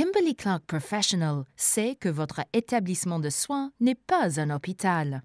Kimberly Clark Professional sait que votre établissement de soins n'est pas un hôpital.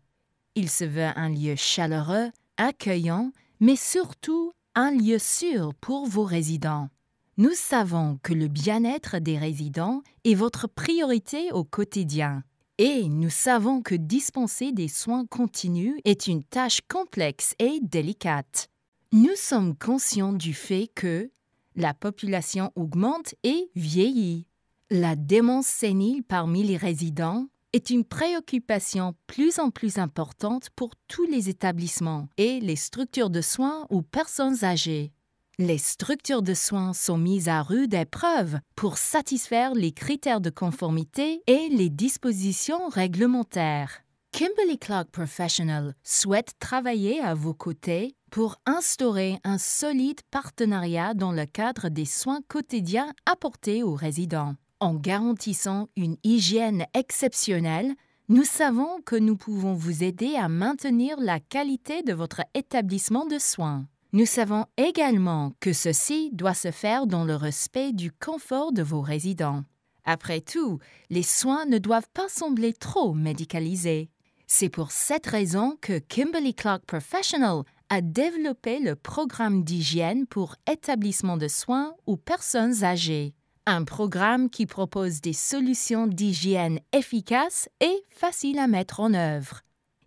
Il se veut un lieu chaleureux, accueillant, mais surtout un lieu sûr pour vos résidents. Nous savons que le bien-être des résidents est votre priorité au quotidien. Et nous savons que dispenser des soins continus est une tâche complexe et délicate. Nous sommes conscients du fait que la population augmente et vieillit. La démence sénile parmi les résidents est une préoccupation plus en plus importante pour tous les établissements et les structures de soins aux personnes âgées. Les structures de soins sont mises à rude épreuve pour satisfaire les critères de conformité et les dispositions réglementaires. Kimberly Clark Professional souhaite travailler à vos côtés pour instaurer un solide partenariat dans le cadre des soins quotidiens apportés aux résidents. En garantissant une hygiène exceptionnelle, nous savons que nous pouvons vous aider à maintenir la qualité de votre établissement de soins. Nous savons également que ceci doit se faire dans le respect du confort de vos résidents. Après tout, les soins ne doivent pas sembler trop médicalisés. C'est pour cette raison que Kimberly Clark Professional a développé le programme d'hygiène pour établissements de soins ou personnes âgées un programme qui propose des solutions d'hygiène efficaces et faciles à mettre en œuvre.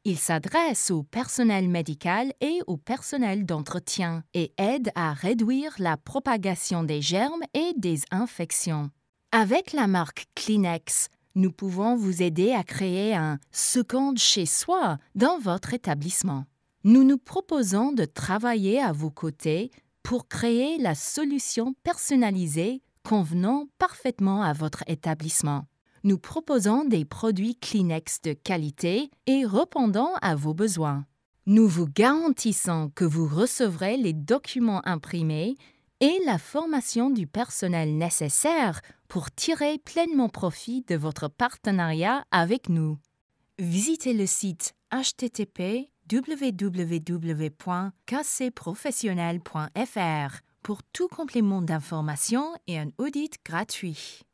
Il s'adresse au personnel médical et au personnel d'entretien et aide à réduire la propagation des germes et des infections. Avec la marque Kleenex, nous pouvons vous aider à créer un second chez soi dans votre établissement. Nous nous proposons de travailler à vos côtés pour créer la solution personnalisée convenant parfaitement à votre établissement. Nous proposons des produits Kleenex de qualité et répondant à vos besoins. Nous vous garantissons que vous recevrez les documents imprimés et la formation du personnel nécessaire pour tirer pleinement profit de votre partenariat avec nous. Visitez le site http www.kcprofessionnel.fr pour tout complément d'information et un audit gratuit.